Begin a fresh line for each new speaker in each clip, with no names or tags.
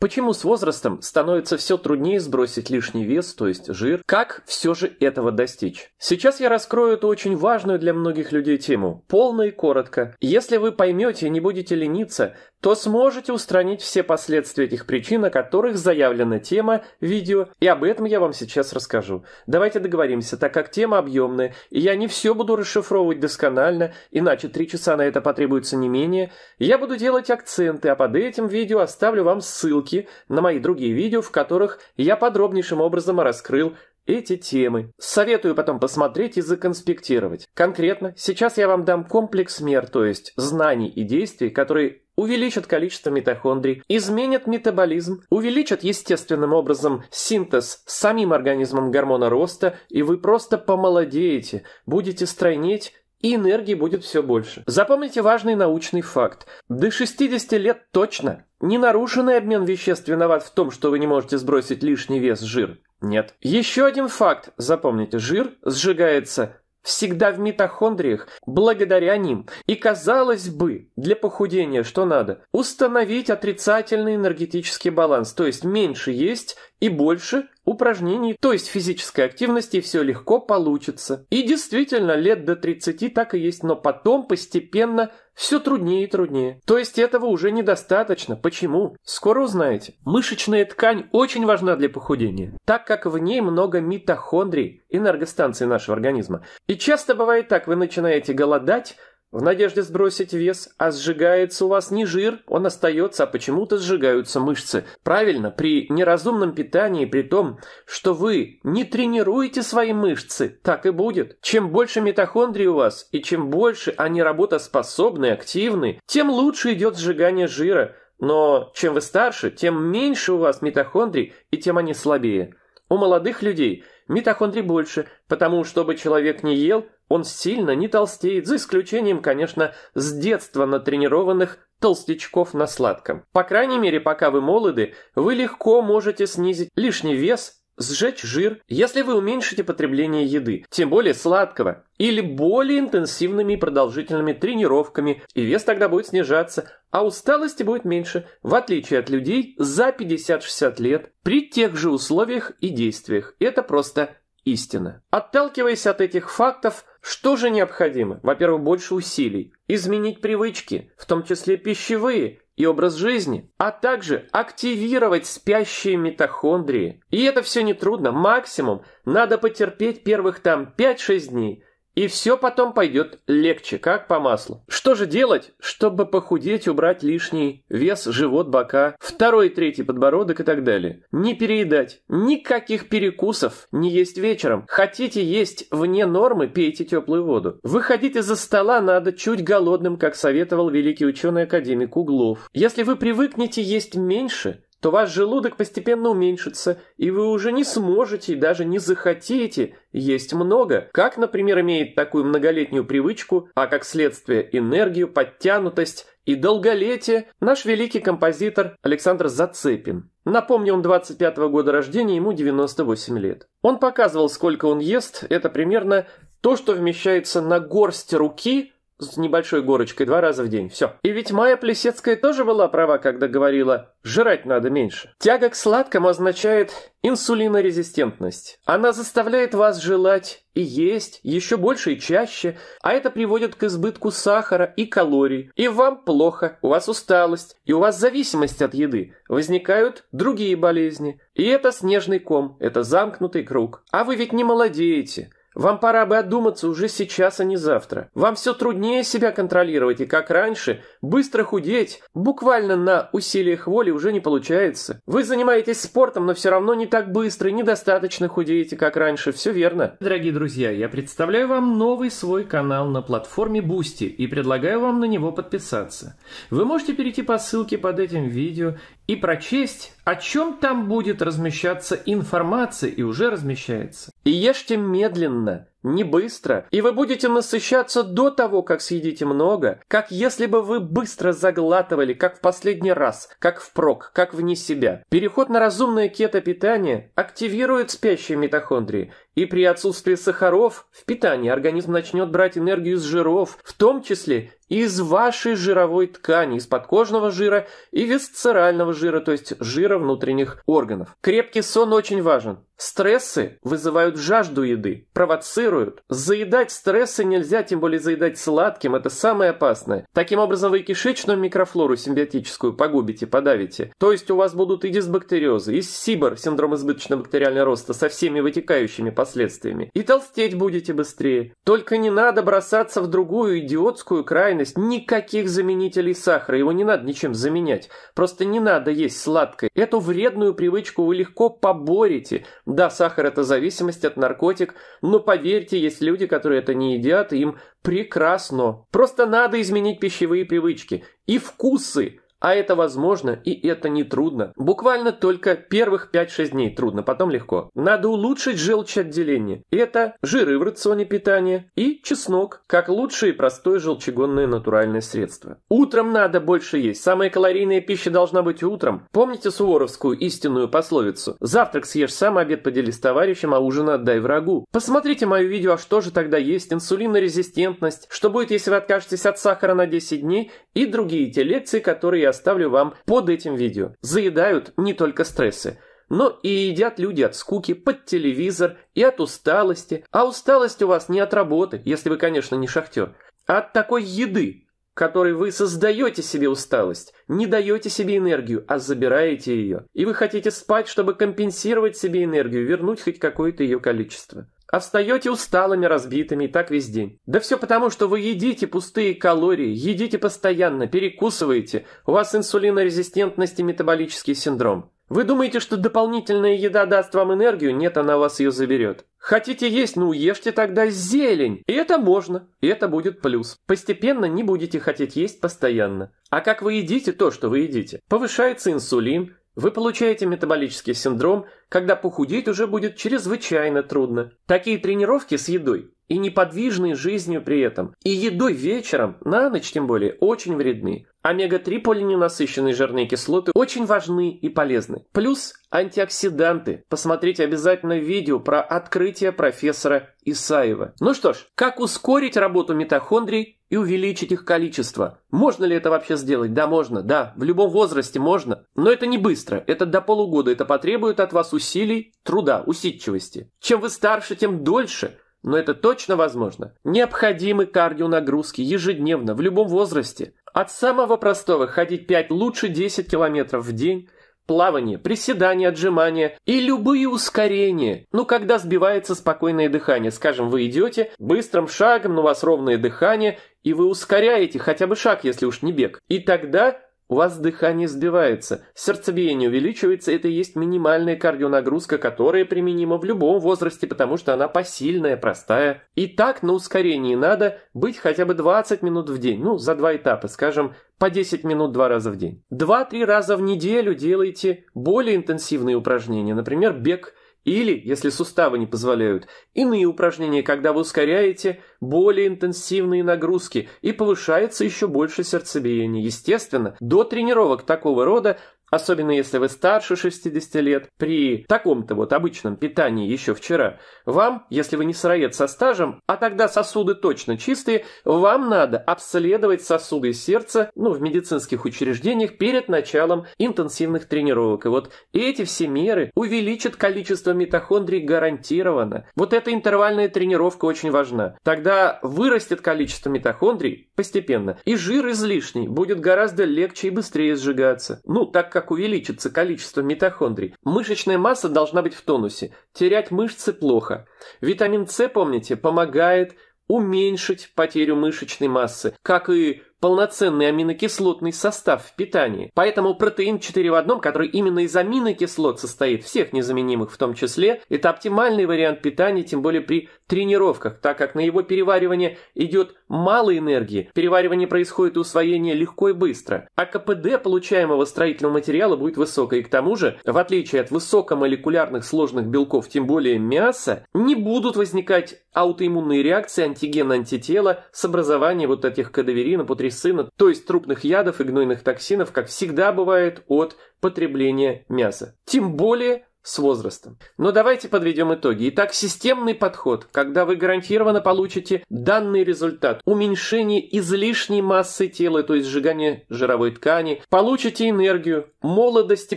Почему с возрастом становится все труднее сбросить лишний вес, то есть жир? Как все же этого достичь? Сейчас я раскрою эту очень важную для многих людей тему. Полно и коротко. Если вы поймете и не будете лениться, то сможете устранить все последствия этих причин, о которых заявлена тема видео, и об этом я вам сейчас расскажу. Давайте договоримся, так как тема объемная, и я не все буду расшифровывать досконально, иначе три часа на это потребуется не менее, я буду делать акценты, а под этим видео оставлю вам ссылки на мои другие видео, в которых я подробнейшим образом раскрыл эти темы. Советую потом посмотреть и законспектировать. Конкретно, сейчас я вам дам комплекс мер, то есть знаний и действий, которые увеличат количество митохондрий, изменят метаболизм, увеличат естественным образом синтез самим организмом гормона роста, и вы просто помолодеете, будете стройнеть и энергии будет все больше. Запомните важный научный факт. До 60 лет точно ненарушенный обмен веществ виноват в том, что вы не можете сбросить лишний вес жир. Нет. Еще один факт. Запомните, жир сжигается всегда в митохондриях благодаря ним. И казалось бы, для похудения что надо? Установить отрицательный энергетический баланс, то есть меньше есть, и больше упражнений, то есть физической активности, все легко получится. И действительно, лет до 30 так и есть, но потом постепенно все труднее и труднее. То есть этого уже недостаточно. Почему? Скоро узнаете. Мышечная ткань очень важна для похудения, так как в ней много митохондрий, энергостанций нашего организма. И часто бывает так, вы начинаете голодать, в надежде сбросить вес, а сжигается у вас не жир, он остается, а почему-то сжигаются мышцы. Правильно, при неразумном питании, при том, что вы не тренируете свои мышцы, так и будет. Чем больше митохондрий у вас, и чем больше они работоспособны, активны, тем лучше идет сжигание жира. Но чем вы старше, тем меньше у вас митохондрий, и тем они слабее. У молодых людей митохондрий больше, потому чтобы человек не ел – он сильно не толстеет, за исключением, конечно, с детства натренированных толстячков на сладком. По крайней мере, пока вы молоды, вы легко можете снизить лишний вес, сжечь жир, если вы уменьшите потребление еды, тем более сладкого, или более интенсивными и продолжительными тренировками, и вес тогда будет снижаться, а усталости будет меньше, в отличие от людей за 50-60 лет, при тех же условиях и действиях. Это просто истина. Отталкиваясь от этих фактов, что же необходимо? Во-первых, больше усилий. Изменить привычки, в том числе пищевые, и образ жизни, а также активировать спящие митохондрии. И это все нетрудно, максимум надо потерпеть первых там 5-6 дней, и все потом пойдет легче, как по маслу. Что же делать, чтобы похудеть, убрать лишний вес, живот, бока, второй, третий подбородок и так далее? Не переедать, никаких перекусов не есть вечером. Хотите есть вне нормы, пейте теплую воду. Выходить из-за стола надо чуть голодным, как советовал великий ученый-академик Углов. Если вы привыкнете есть меньше, то ваш желудок постепенно уменьшится, и вы уже не сможете и даже не захотите есть много, как, например, имеет такую многолетнюю привычку, а как следствие энергию, подтянутость и долголетие наш великий композитор Александр Зацепин. Напомню, он 25 -го года рождения, ему 98 лет. Он показывал, сколько он ест, это примерно то, что вмещается на горсть руки – с небольшой горочкой два раза в день. Все. И ведь Майя Плесецкая тоже была права, когда говорила «жрать надо меньше». Тяга к сладкому означает инсулинорезистентность. Она заставляет вас желать и есть еще больше и чаще, а это приводит к избытку сахара и калорий. И вам плохо, у вас усталость, и у вас зависимость от еды. Возникают другие болезни. И это снежный ком, это замкнутый круг. А вы ведь не молодеете. Вам пора бы отдуматься уже сейчас, а не завтра. Вам все труднее себя контролировать, и как раньше, быстро худеть, буквально на усилиях воли уже не получается. Вы занимаетесь спортом, но все равно не так быстро и недостаточно худеете, как раньше. Все верно. Дорогие друзья, я представляю вам новый свой канал на платформе Boosty и предлагаю вам на него подписаться. Вы можете перейти по ссылке под этим видео и прочесть, о чем там будет размещаться информация и уже размещается. И ешьте медленно, не быстро, и вы будете насыщаться до того, как съедите много, как если бы вы быстро заглатывали, как в последний раз, как впрок, как вне себя. Переход на разумное кето-питание активирует спящие митохондрии, и при отсутствии сахаров в питании организм начнет брать энергию из жиров, в том числе из вашей жировой ткани, из подкожного жира и висцерального жира, то есть жира внутренних органов. Крепкий сон очень важен. Стрессы вызывают жажду еды, провоцируют. Заедать стрессы нельзя, тем более заедать сладким, это самое опасное. Таким образом, вы кишечную микрофлору симбиотическую погубите, подавите. То есть у вас будут и дисбактериозы, и СИБР, синдром избыточного бактериального роста, со всеми вытекающими последствиями. И толстеть будете быстрее. Только не надо бросаться в другую идиотскую крайность. Никаких заменителей сахара, его не надо ничем заменять. Просто не надо есть сладкое. Эту вредную привычку вы легко поборете. Да, сахар – это зависимость, от наркотик, но поверьте, есть люди, которые это не едят, и им прекрасно. Просто надо изменить пищевые привычки и вкусы – а это возможно и это не трудно. Буквально только первых 5-6 дней трудно, потом легко. Надо улучшить желчеотделение. Это жиры в рационе питания и чеснок, как лучшее и простое желчегонное натуральное средство. Утром надо больше есть. Самая калорийная пища должна быть утром. Помните суворовскую истинную пословицу? Завтрак съешь сам, обед подели с товарищем, а ужин отдай врагу. Посмотрите мое видео, а что же тогда есть? Инсулинорезистентность, что будет, если вы откажетесь от сахара на 10 дней и другие те лекции, которые оставлю вам под этим видео. Заедают не только стрессы, но и едят люди от скуки, под телевизор и от усталости. А усталость у вас не от работы, если вы, конечно, не шахтер, а от такой еды, которой вы создаете себе усталость, не даете себе энергию, а забираете ее. И вы хотите спать, чтобы компенсировать себе энергию, вернуть хоть какое-то ее количество. А встаете усталыми, разбитыми, и так весь день. Да все потому, что вы едите пустые калории, едите постоянно, перекусываете, у вас инсулинорезистентность и метаболический синдром. Вы думаете, что дополнительная еда даст вам энергию? Нет, она вас ее заберет. Хотите есть? Ну, ешьте тогда зелень. И это можно. И это будет плюс. Постепенно не будете хотеть есть постоянно. А как вы едите то, что вы едите? Повышается инсулин, вы получаете метаболический синдром, когда похудеть уже будет чрезвычайно трудно. Такие тренировки с едой и неподвижной жизнью при этом, и едой вечером, на ночь тем более, очень вредны. Омега-3 полиненасыщенные жирные кислоты очень важны и полезны. Плюс антиоксиданты. Посмотрите обязательно видео про открытие профессора Исаева. Ну что ж, как ускорить работу митохондрий и увеличить их количество. Можно ли это вообще сделать? Да, можно, да, в любом возрасте можно. Но это не быстро, это до полугода, это потребует от вас усилий, труда, усидчивости. Чем вы старше, тем дольше – но это точно возможно. Необходимы кардионагрузки ежедневно, в любом возрасте. От самого простого ходить 5, лучше 10 километров в день, плавание, приседания, отжимания и любые ускорения. Ну, когда сбивается спокойное дыхание, скажем, вы идете быстрым шагом, но у вас ровное дыхание, и вы ускоряете хотя бы шаг, если уж не бег. И тогда у вас дыхание сбивается, сердцебиение увеличивается, это и есть минимальная кардионагрузка, которая применима в любом возрасте, потому что она посильная, простая. И так на ускорении надо быть хотя бы 20 минут в день, ну, за два этапа, скажем, по 10 минут два раза в день. 2-3 раза в неделю делайте более интенсивные упражнения, например, бег или, если суставы не позволяют, иные упражнения, когда вы ускоряете более интенсивные нагрузки и повышается еще больше сердцебиение. Естественно, до тренировок такого рода Особенно если вы старше 60 лет, при таком-то вот обычном питании еще вчера, вам, если вы не сыроед со стажем, а тогда сосуды точно чистые, вам надо обследовать сосуды сердца, ну, в медицинских учреждениях перед началом интенсивных тренировок. И вот эти все меры увеличат количество митохондрий гарантированно. Вот эта интервальная тренировка очень важна. Тогда вырастет количество митохондрий постепенно, и жир излишний будет гораздо легче и быстрее сжигаться. Ну, так как увеличится количество митохондрий, мышечная масса должна быть в тонусе. Терять мышцы плохо. Витамин С, помните, помогает уменьшить потерю мышечной массы, как и полноценный аминокислотный состав в питании. Поэтому протеин 4 в одном, который именно из аминокислот состоит, всех незаменимых в том числе, это оптимальный вариант питания, тем более при тренировках, так как на его переваривание идет мало энергии, переваривание происходит и усвоение легко и быстро, а КПД получаемого строительного материала будет высокой И к тому же, в отличие от высокомолекулярных сложных белков, тем более мяса, не будут возникать аутоиммунные реакции антиген-антитела с образованием вот этих кадаверин и путри трисына, то есть трупных ядов и гнойных токсинов, как всегда бывает от потребления мяса. Тем более, с возрастом. Но давайте подведем итоги. Итак, системный подход, когда вы гарантированно получите данный результат, уменьшение излишней массы тела, то есть сжигание жировой ткани, получите энергию, молодость и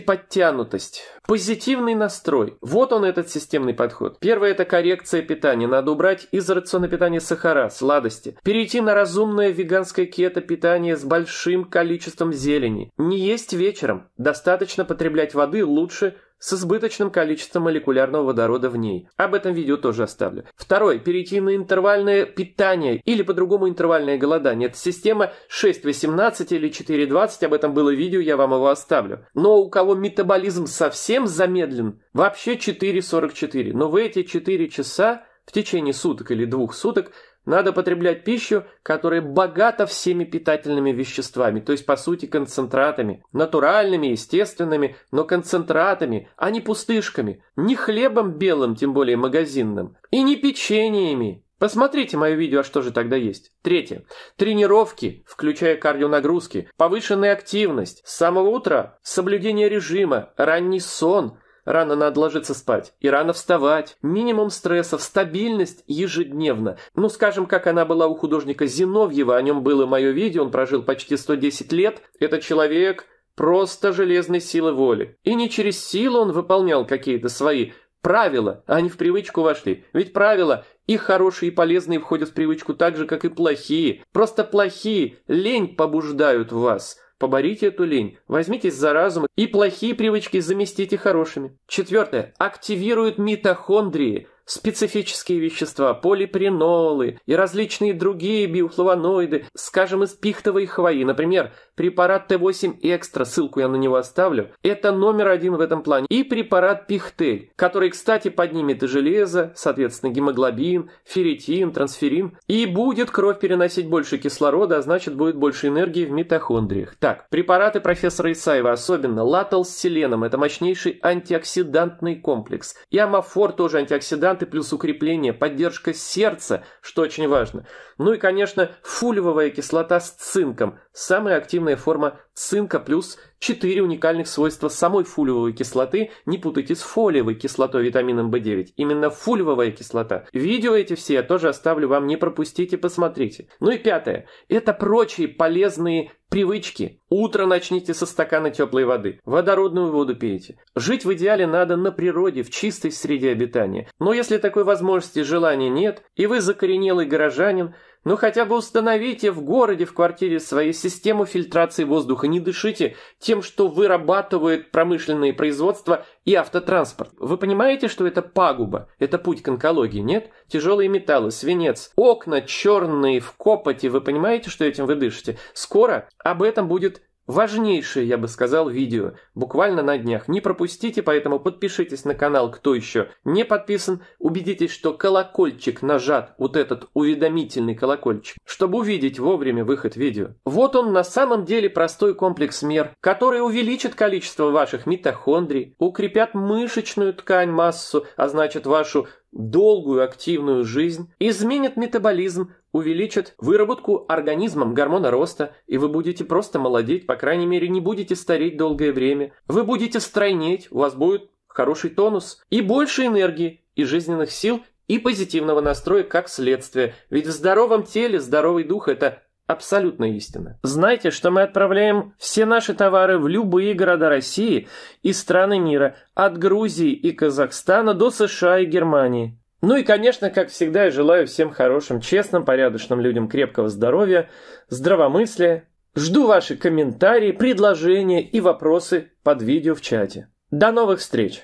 подтянутость, позитивный настрой. Вот он этот системный подход. Первое – это коррекция питания. Надо убрать из рациона питания сахара, сладости. Перейти на разумное веганское кето-питание с большим количеством зелени. Не есть вечером. Достаточно потреблять воды лучше – с избыточным количеством молекулярного водорода в ней. Об этом видео тоже оставлю. Второй. Перейти на интервальное питание или по-другому интервальное голодание. Это система 6.18 или 4.20, об этом было видео, я вам его оставлю. Но у кого метаболизм совсем замедлен, вообще 4.44. Но в эти 4 часа в течение суток или двух суток – надо потреблять пищу, которая богата всеми питательными веществами, то есть по сути концентратами, натуральными, естественными, но концентратами, а не пустышками, не хлебом белым, тем более магазинным, и не печеньями, Посмотрите мое видео, а что же тогда есть. Третье. Тренировки, включая кардионагрузки, повышенная активность, с самого утра, соблюдение режима, ранний сон, Рано надо ложиться спать и рано вставать. Минимум стрессов, стабильность ежедневно. Ну, скажем, как она была у художника Зиновьева, о нем было мое видео, он прожил почти 110 лет. Это человек просто железной силы воли. И не через силу он выполнял какие-то свои правила, а они в привычку вошли. Ведь правила и хорошие, и полезные входят в привычку так же, как и плохие. Просто плохие лень побуждают вас – Поборите эту лень, возьмитесь за разум и плохие привычки заместите хорошими. Четвертое. Активирует митохондрии, Специфические вещества, полипринолы и различные другие биофлавоноиды, скажем, из пихтовой хвои, например, препарат Т8 Экстра, ссылку я на него оставлю, это номер один в этом плане, и препарат Пихтель, который, кстати, поднимет и железо, соответственно, гемоглобин, ферритин, трансферин, и будет кровь переносить больше кислорода, а значит, будет больше энергии в митохондриях. Так, препараты профессора Исаева, особенно латал с селеном, это мощнейший антиоксидантный комплекс, и амофор тоже антиоксидант, варианты плюс укрепление, поддержка сердца, что очень важно. Ну и, конечно, фулевая кислота с цинком. Самая активная форма цинка плюс Четыре уникальных свойства самой фулиевой кислоты, не путайте с фолиевой кислотой витамином B9, именно фулиевая кислота. Видео эти все я тоже оставлю вам, не пропустите, посмотрите. Ну и пятое, это прочие полезные Привычки. Утро начните со стакана теплой воды. Водородную воду пейте. Жить в идеале надо на природе, в чистой среде обитания. Но если такой возможности и желания нет, и вы закоренелый горожанин, ну хотя бы установите в городе, в квартире свою систему фильтрации воздуха. Не дышите тем, что вырабатывает промышленные производства и автотранспорт. Вы понимаете, что это пагуба? Это путь к онкологии, нет? Тяжелые металлы, свинец, окна черные в копоте. Вы понимаете, что этим вы дышите? Скоро об этом будет Важнейшее, я бы сказал, видео, буквально на днях. Не пропустите, поэтому подпишитесь на канал, кто еще не подписан. Убедитесь, что колокольчик нажат, вот этот уведомительный колокольчик, чтобы увидеть вовремя выход видео. Вот он на самом деле простой комплекс мер, который увеличит количество ваших митохондрий, укрепят мышечную ткань массу, а значит вашу долгую активную жизнь, изменит метаболизм, увеличит выработку организмом гормона роста, и вы будете просто молодеть, по крайней мере, не будете стареть долгое время. Вы будете стройнеть, у вас будет хороший тонус и больше энергии и жизненных сил и позитивного настроя как следствие. Ведь в здоровом теле здоровый дух – это абсолютно истина. Знайте, что мы отправляем все наши товары в любые города России и страны мира, от Грузии и Казахстана до США и Германии. Ну и, конечно, как всегда, я желаю всем хорошим, честным, порядочным людям крепкого здоровья, здравомыслия. Жду ваши комментарии, предложения и вопросы под видео в чате. До новых встреч!